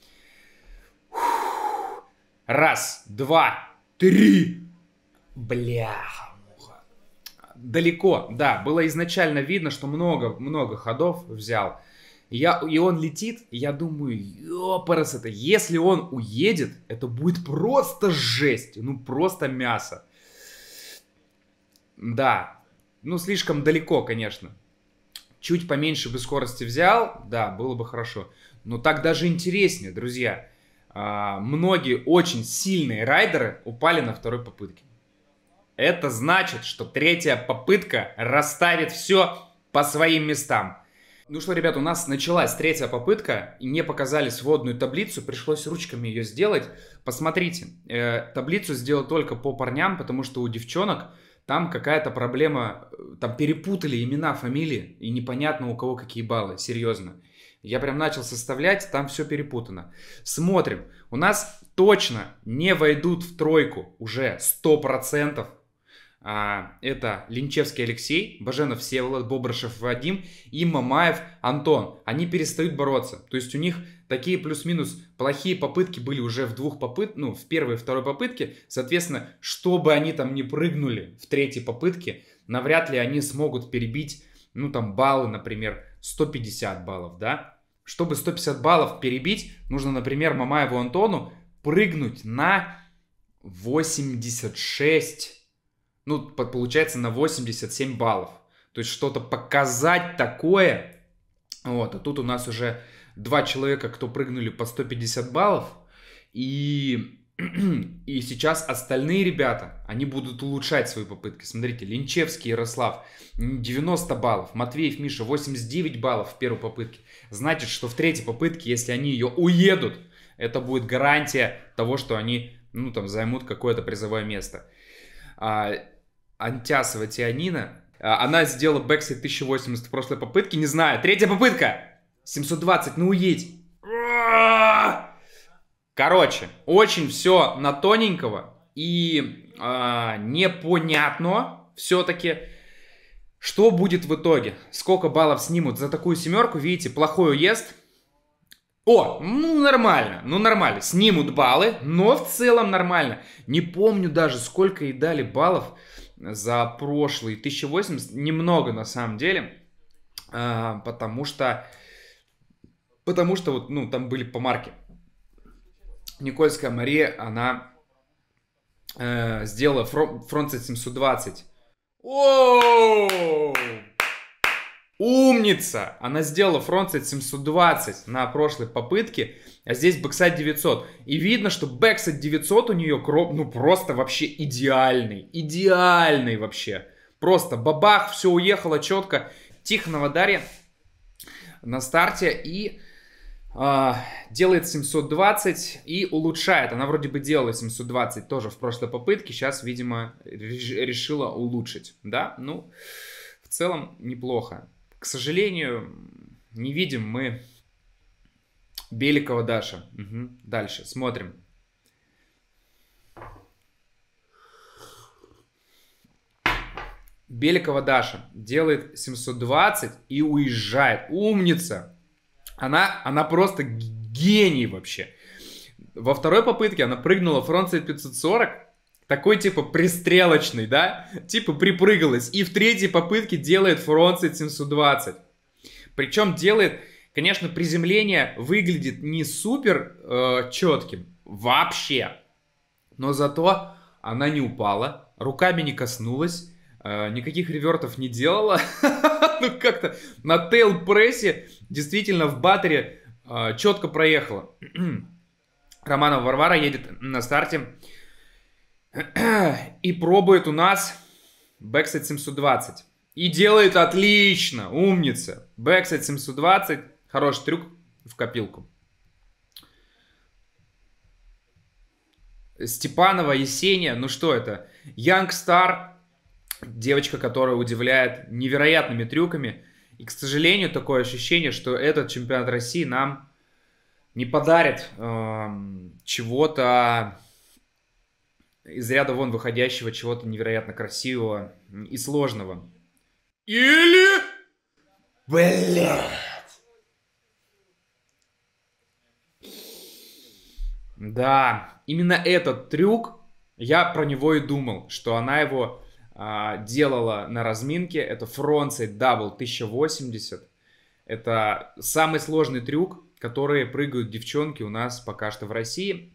Раз, два, три. Бля далеко, да, было изначально видно, что много-много ходов взял. я, и он летит, и я думаю, ёпарас это, если он уедет, это будет просто жесть, ну просто мясо. Да, ну слишком далеко, конечно. Чуть поменьше бы скорости взял, да, было бы хорошо. Но так даже интереснее, друзья. А, многие очень сильные райдеры упали на второй попытке. Это значит, что третья попытка расставит все по своим местам. Ну что, ребят, у нас началась третья попытка, и мне показали сводную таблицу, пришлось ручками ее сделать. Посмотрите, э, таблицу сделал только по парням, потому что у девчонок там какая-то проблема, э, там перепутали имена, фамилии, и непонятно у кого какие баллы, серьезно. Я прям начал составлять, там все перепутано. Смотрим, у нас точно не войдут в тройку уже 100%, а, это Линчевский Алексей, Баженов Всеволод, Бобрышев Вадим и Мамаев Антон. Они перестают бороться. То есть у них такие плюс-минус плохие попытки были уже в двух попыт, ну, в первой и второй попытке. Соответственно, чтобы они там не прыгнули в третьей попытке, навряд ли они смогут перебить, ну, там, баллы, например, 150 баллов, да? Чтобы 150 баллов перебить, нужно, например, Мамаеву Антону прыгнуть на 86 ну, получается на 87 баллов. То есть что-то показать такое. Вот, а тут у нас уже два человека, кто прыгнули по 150 баллов. И, и сейчас остальные ребята, они будут улучшать свои попытки. Смотрите, Линчевский Ярослав 90 баллов, Матвеев Миша 89 баллов в первой попытке. Значит, что в третьей попытке, если они ее уедут, это будет гарантия того, что они ну, там, займут какое-то призовое место а, Тианина. А, она сделала бэксайд 1080 в прошлой попытке, не знаю. Третья попытка! 720, ну уедь! Короче, очень все на тоненького и э, непонятно все-таки, что будет в итоге. Сколько баллов снимут за такую семерку, видите, плохой уезд – о, ну нормально, ну нормально. Снимут баллы, но в целом нормально. Не помню даже, сколько и дали баллов за прошлый 1080. Немного на самом деле. А, потому что... Потому что вот, ну, там были по марке. Никольская Мария, она э, сделала фронт 720. Оу! Умница! Она сделала фронтсайд 720 на прошлой попытке, а здесь бэксайд 900. И видно, что бэксайд 900 у нее кроп, ну просто вообще идеальный. Идеальный вообще. Просто бабах, все уехало четко. Тихонова Дарья на старте и э, делает 720 и улучшает. Она вроде бы делала 720 тоже в прошлой попытке, сейчас, видимо, решила улучшить. Да, ну, в целом неплохо к сожалению, не видим мы Беликова Даша. Угу. Дальше, смотрим. Беликова Даша делает 720 и уезжает. Умница! Она, она просто гений вообще. Во второй попытке она прыгнула фронт 540 такой типа пристрелочный, да, типа припрыгалась, и в третьей попытке делает фронтсайд 720. Причем делает, конечно, приземление выглядит не супер э, четким вообще, но зато она не упала, руками не коснулась, э, никаких ревертов не делала, ну как-то на тейл-прессе действительно в баттере э, четко проехала. Романа Варвара едет на старте и пробует у нас Backset 720. И делает отлично, умница. Backset 720, хороший трюк в копилку. Степанова, Есения, ну что это? Young Star, девочка, которая удивляет невероятными трюками. И, к сожалению, такое ощущение, что этот чемпионат России нам не подарит э, чего-то из ряда вон выходящего чего-то невероятно красивого и сложного. Или... Блядь! Да, именно этот трюк, я про него и думал, что она его а, делала на разминке. Это фронтсайд дабл 1080. Это самый сложный трюк, который прыгают девчонки у нас пока что в России.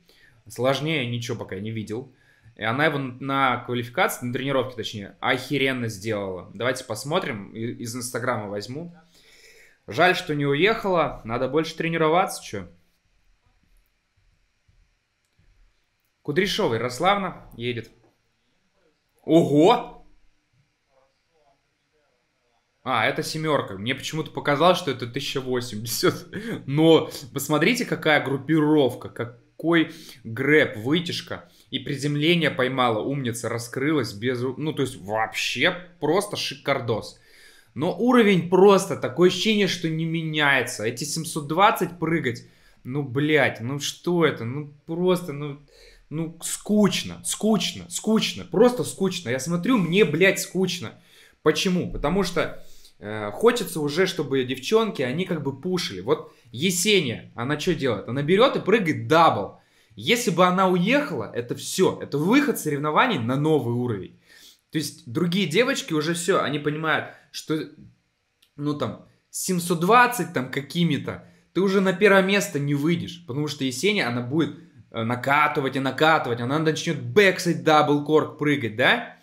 Сложнее ничего пока не видел. И она его на квалификации, на тренировке точнее, охеренно сделала. Давайте посмотрим, из Инстаграма возьму. Жаль, что не уехала, надо больше тренироваться, что. Кудряшова Ярославна едет. Ого! А, это семерка. Мне почему-то показалось, что это 1080. Но посмотрите, какая группировка, какой грэп, вытяжка. И приземление поймала, умница, раскрылась без... Ну, то есть вообще просто шикардос. Но уровень просто, такое ощущение, что не меняется. Эти 720 прыгать, ну, блядь, ну что это? Ну, просто, ну... Ну, скучно, скучно, скучно, просто скучно. Я смотрю, мне, блядь, скучно. Почему? Потому что э, хочется уже, чтобы девчонки, они как бы пушили. Вот Есения, она что делает? Она берет и прыгает дабл. Если бы она уехала, это все, это выход соревнований на новый уровень. То есть другие девочки уже все, они понимают, что, ну там, 720 там какими-то, ты уже на первое место не выйдешь, потому что Есения, она будет э, накатывать и накатывать, она начнет бэксать, дабл корк прыгать, да?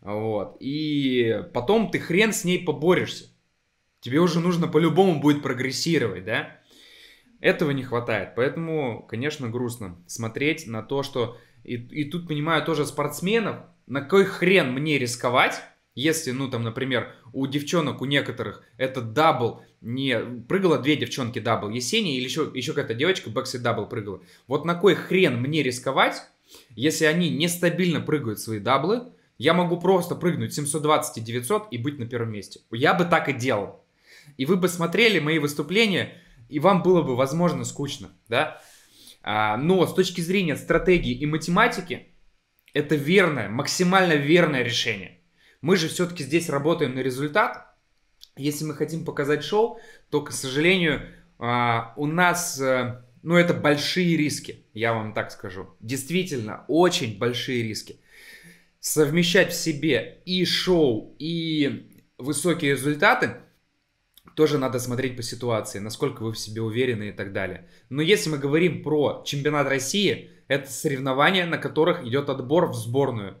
Вот. И потом ты хрен с ней поборешься. Тебе уже нужно по-любому будет прогрессировать, да? Этого не хватает, поэтому, конечно, грустно смотреть на то, что... И, и тут понимаю тоже спортсменов, на кой хрен мне рисковать, если, ну, там, например, у девчонок, у некоторых, этот дабл, не прыгала две девчонки дабл, Есения или еще, еще какая-то девочка бэксид дабл прыгала. Вот на кой хрен мне рисковать, если они нестабильно прыгают свои даблы, я могу просто прыгнуть 720 и 900 и быть на первом месте. Я бы так и делал. И вы бы смотрели мои выступления, и вам было бы, возможно, скучно, да? А, но с точки зрения стратегии и математики, это верное, максимально верное решение. Мы же все-таки здесь работаем на результат. Если мы хотим показать шоу, то, к сожалению, а, у нас, э, ну, это большие риски, я вам так скажу. Действительно, очень большие риски. Совмещать в себе и шоу, и высокие результаты – тоже надо смотреть по ситуации, насколько вы в себе уверены и так далее. Но если мы говорим про чемпионат России, это соревнования, на которых идет отбор в сборную.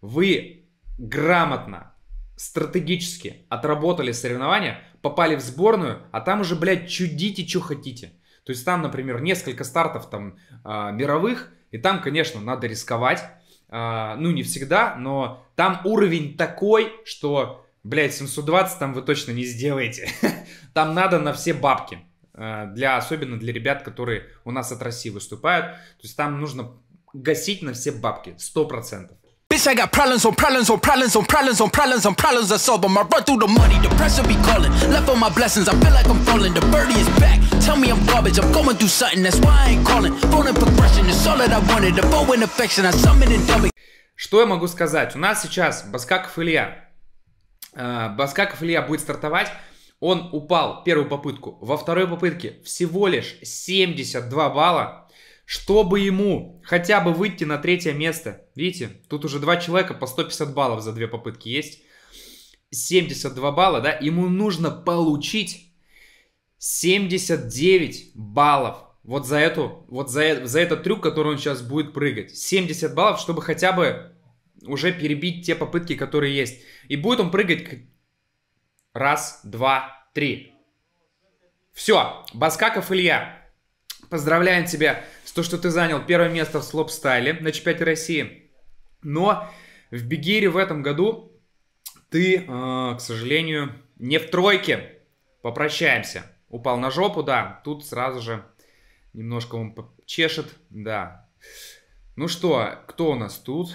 Вы грамотно, стратегически отработали соревнования, попали в сборную, а там уже, блядь, чудите, что хотите. То есть там, например, несколько стартов там э, мировых, и там, конечно, надо рисковать. Э, ну, не всегда, но там уровень такой, что Блять, 720 там вы точно не сделаете. Там надо на все бабки. Для, особенно для ребят, которые у нас от России выступают. То есть там нужно гасить на все бабки, 100%. Bitch, I got problems on problems on problems on problems on problems on problems I solve them. I run through the money, the pressure be calling. Left on my blessings, I feel like I'm falling. The birdie is back. Tell me I'm garbage, I'm going through something, that's why I ain't calling. Phone and progression, it's all that I wanted. The bow and affection, I summon and dumb Что я могу сказать? У нас сейчас Баскаков Илья, а, Баскаков Илья будет стартовать. Он упал первую попытку. Во второй попытке всего лишь 72 балла. Чтобы ему хотя бы выйти на третье место. Видите, тут уже два человека по 150 баллов за две попытки есть. 72 балла, да? Ему нужно получить 79 баллов. Вот за эту, вот за, за этот трюк, который он сейчас будет прыгать. 70 баллов, чтобы хотя бы уже перебить те попытки, которые есть. И будет он прыгать раз, два, три. Все, Баскаков Илья, поздравляем тебя с то, что ты занял первое место в слоп-стайле на чемпионате России. Но в Бигире в этом году ты, э, к сожалению, не в тройке. Попрощаемся. Упал на жопу, да. Тут сразу же немножко он чешет, да. Ну что, кто у нас тут?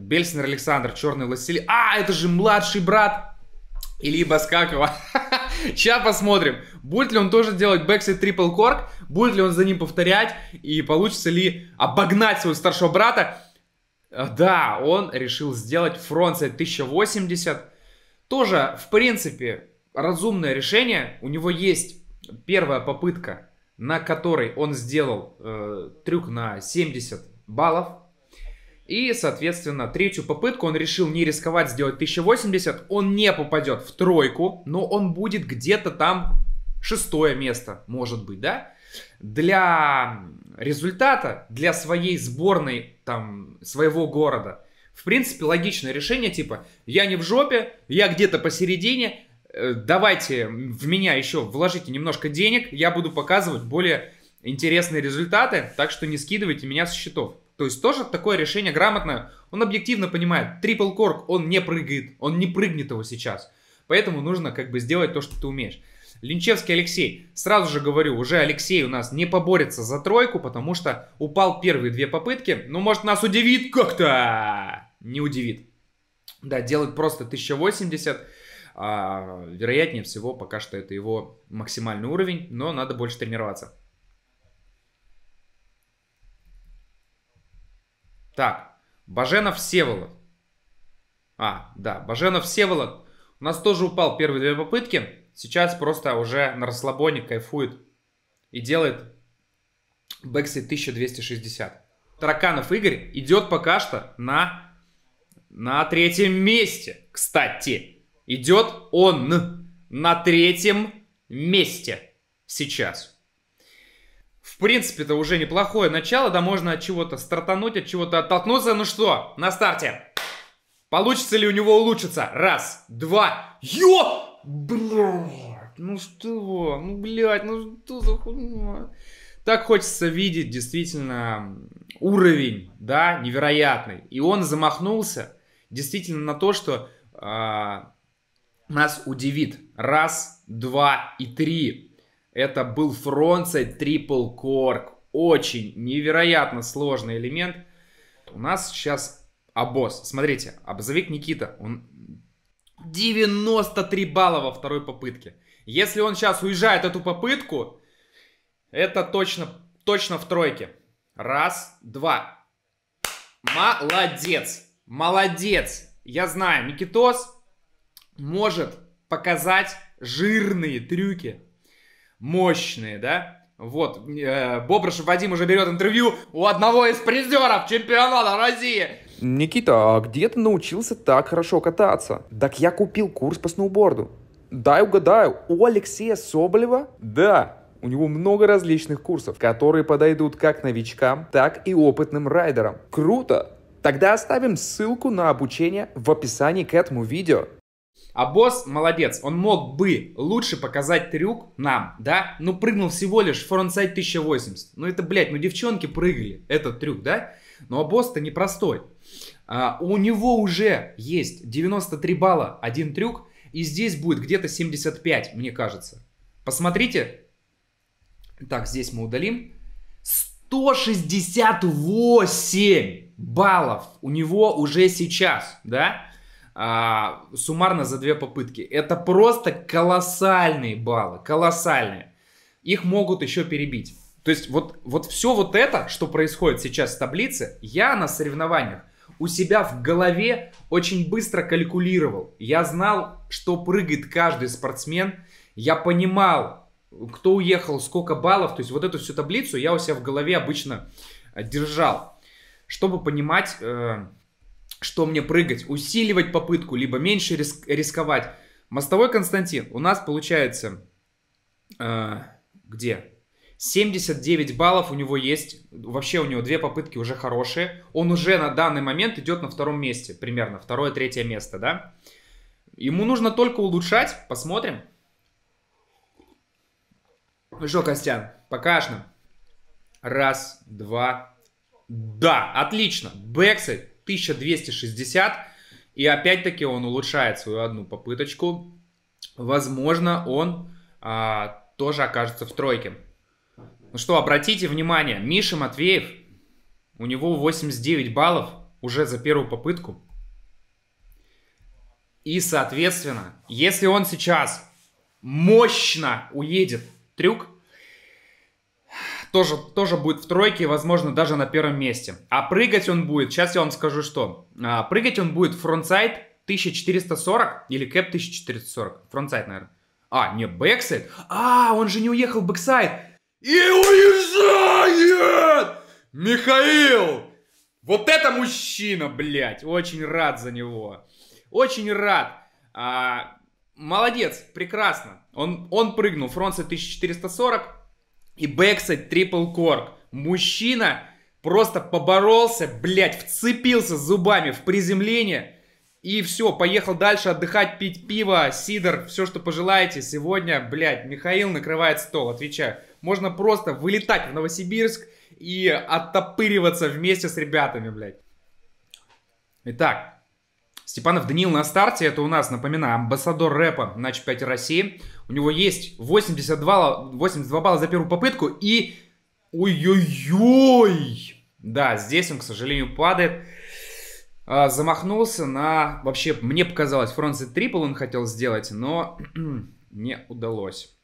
Бельсин Александр, Черный Властелин. А, это же младший брат Ильи Баскакова. Сейчас посмотрим, будет ли он тоже делать бэксид трипл корк, будет ли он за ним повторять и получится ли обогнать своего старшего брата. Э, да, он решил сделать фронтсайд 1080. Тоже, в принципе, разумное решение. У него есть первая попытка, на которой он сделал э, трюк на 70 баллов. И, соответственно, третью попытку он решил не рисковать сделать 1080. Он не попадет в тройку, но он будет где-то там шестое место, может быть, да? Для результата, для своей сборной, там, своего города. В принципе, логичное решение, типа, я не в жопе, я где-то посередине, э, давайте в меня еще вложите немножко денег, я буду показывать более интересные результаты, так что не скидывайте меня со счетов. То есть тоже такое решение грамотное. Он объективно понимает, трипл корк он не прыгает, он не прыгнет его сейчас. Поэтому нужно как бы сделать то, что ты умеешь. Линчевский Алексей. Сразу же говорю, уже Алексей у нас не поборется за тройку, потому что упал первые две попытки. Ну, может, нас удивит как-то. Не удивит. Да, делает просто 1080. А, вероятнее всего, пока что это его максимальный уровень, но надо больше тренироваться. Так, Баженов Всеволод. А, да, Баженов Всеволод. У нас тоже упал первые две попытки. Сейчас просто уже на расслабоне кайфует и делает бэксит 1260. Тараканов Игорь идет пока что на, на третьем месте, кстати. Идет он на третьем месте сейчас в принципе, это уже неплохое начало, да можно от чего-то стартануть, от чего-то оттолкнуться. Ну что, на старте. Получится ли у него улучшиться? Раз, два, ё! Блядь, ну что, ну блядь, ну что за хуйня? Так хочется видеть действительно уровень, да, невероятный. И он замахнулся действительно на то, что э, нас удивит. Раз, два и три это был фронтсайд трипл корк. Очень невероятно сложный элемент. У нас сейчас обоз. Смотрите, обозовик Никита, он 93 балла во второй попытке. Если он сейчас уезжает эту попытку, это точно, точно в тройке. Раз, два. Молодец, молодец. Я знаю, Никитос может показать жирные трюки мощные, да? Вот, э, Бобрышев Вадим уже берет интервью у одного из призеров чемпионата России. Никита, а где ты научился так хорошо кататься? Так я купил курс по сноуборду. Дай угадаю, у Алексея Соболева? Да, у него много различных курсов, которые подойдут как новичкам, так и опытным райдерам. Круто! Тогда оставим ссылку на обучение в описании к этому видео. А босс молодец, он мог бы лучше показать трюк нам, да? Ну прыгнул всего лишь фронтсайд 1080. Ну это, блядь, ну девчонки прыгали этот трюк, да? Но ну, а босс-то непростой. А, у него уже есть 93 балла, один трюк, и здесь будет где-то 75, мне кажется. Посмотрите. Так, здесь мы удалим. 168 баллов у него уже сейчас, да? а, суммарно за две попытки. Это просто колоссальные баллы, колоссальные. Их могут еще перебить. То есть вот, вот все вот это, что происходит сейчас в таблице, я на соревнованиях у себя в голове очень быстро калькулировал. Я знал, что прыгает каждый спортсмен. Я понимал, кто уехал, сколько баллов. То есть вот эту всю таблицу я у себя в голове обычно держал, чтобы понимать, э, что мне прыгать, усиливать попытку, либо меньше риск, рисковать. Мостовой Константин, у нас получается, э, где? 79 баллов у него есть, вообще у него две попытки уже хорошие. Он уже на данный момент идет на втором месте, примерно, второе-третье место, да? Ему нужно только улучшать, посмотрим. Ну что, Костян, покажем. Раз, два, да, отлично, бэксайд. 1260. И опять-таки он улучшает свою одну попыточку. Возможно, он а, тоже окажется в тройке. Ну что, обратите внимание, Миша Матвеев, у него 89 баллов уже за первую попытку. И, соответственно, если он сейчас мощно уедет трюк, тоже, тоже будет в тройке, возможно, даже на первом месте. А прыгать он будет, сейчас я вам скажу что. А, прыгать он будет фронтсайд 1440 или кэп 1440. Фронтсайд, наверное. А, не, бэксайд. А, он же не уехал бэксайд. И уезжает! Михаил! Вот это мужчина, блядь! Очень рад за него. Очень рад. А, молодец, прекрасно. Он, он прыгнул фронтсайд 1440, и бэксайд трипл корк. Мужчина просто поборолся, блядь, вцепился зубами в приземление. И все, поехал дальше отдыхать, пить пиво, сидр, все, что пожелаете. Сегодня, блядь, Михаил накрывает стол, отвечаю. Можно просто вылетать в Новосибирск и оттопыриваться вместе с ребятами, блядь. Итак, Степанов Даниил на старте, это у нас, напоминаю, амбассадор рэпа на 5 России. У него есть 82, 82 балла за первую попытку и... Ой-ой-ой! Да, здесь он, к сожалению, падает. А, замахнулся на... Вообще, мне показалось, фронт трипл он хотел сделать, но не удалось.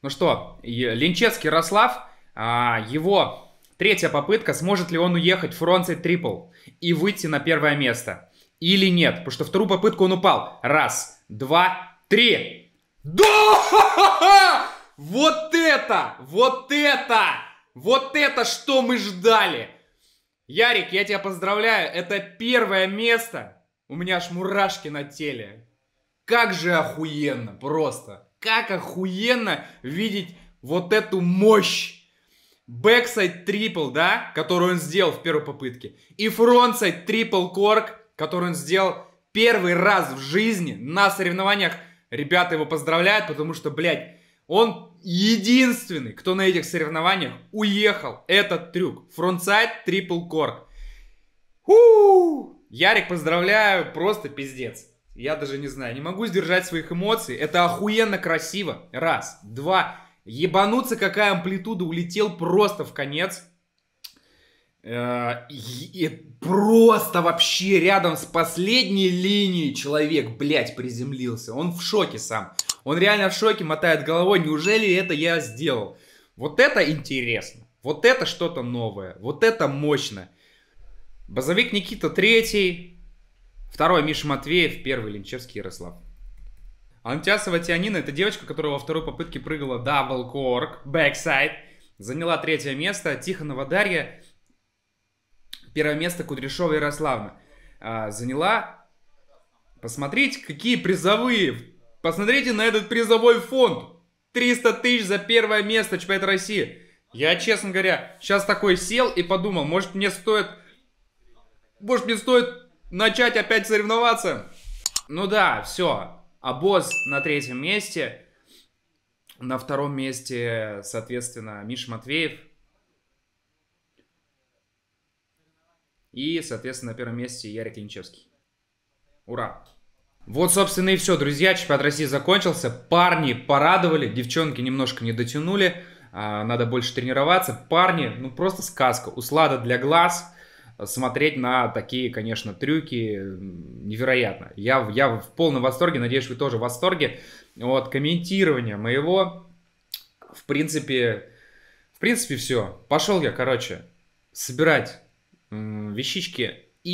Ну что, Линчевский Ярослав, а, его третья попытка, сможет ли он уехать фронт трипл и выйти на первое место? или нет. Потому что вторую попытку он упал. Раз, два, три. Да! Вот это! Вот это! Вот это, что мы ждали! Ярик, я тебя поздравляю, это первое место. У меня аж мурашки на теле. Как же охуенно, просто. Как охуенно видеть вот эту мощь. Бэксайд трипл, да, которую он сделал в первой попытке. И фронтсайд трипл корк который он сделал первый раз в жизни на соревнованиях. Ребята его поздравляют, потому что, блядь, он единственный, кто на этих соревнованиях уехал этот трюк. Фронтсайд трипл корк. Ярик, поздравляю, просто пиздец. Я даже не знаю, не могу сдержать своих эмоций. Это охуенно красиво. Раз. Два. Ебануться, какая амплитуда улетел просто в конец. Э, и просто вообще рядом с последней линией человек, блядь, приземлился. Он в шоке сам. Он реально в шоке, мотает головой. Неужели это я сделал? Вот это интересно. Вот это что-то новое. Вот это мощно. Базовик Никита третий. Второй Миша Матвеев. Первый Линчевский Ярослав. Антясова Тианина – это девочка, которая во второй попытке прыгала дабл корк, бэксайд. Заняла третье место. Тихонова Дарья – Первое место Кудряшова Ярославна а, заняла. Посмотрите, какие призовые. Посмотрите на этот призовой фонд. 300 тысяч за первое место чемпионата России. Я, честно говоря, сейчас такой сел и подумал, может мне стоит... Может мне стоит начать опять соревноваться? Ну да, все. А Обоз на третьем месте. На втором месте, соответственно, Миша Матвеев. И, соответственно, на первом месте Ярик Янчевский. Ура! Вот, собственно, и все, друзья. Чемпионат России закончился. Парни порадовали, девчонки немножко не дотянули. А, надо больше тренироваться. Парни, ну просто сказка. Услада для глаз. Смотреть на такие, конечно, трюки невероятно. Я, я в полном восторге. Надеюсь, вы тоже в восторге от комментирования моего. В принципе, в принципе, все. Пошел я, короче, собирать вещички и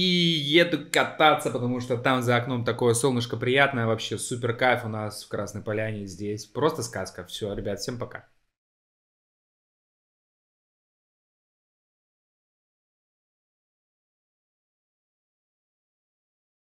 еду кататься, потому что там за окном такое солнышко приятное, вообще супер кайф у нас в Красной Поляне здесь. Просто сказка. Все, ребят, всем пока.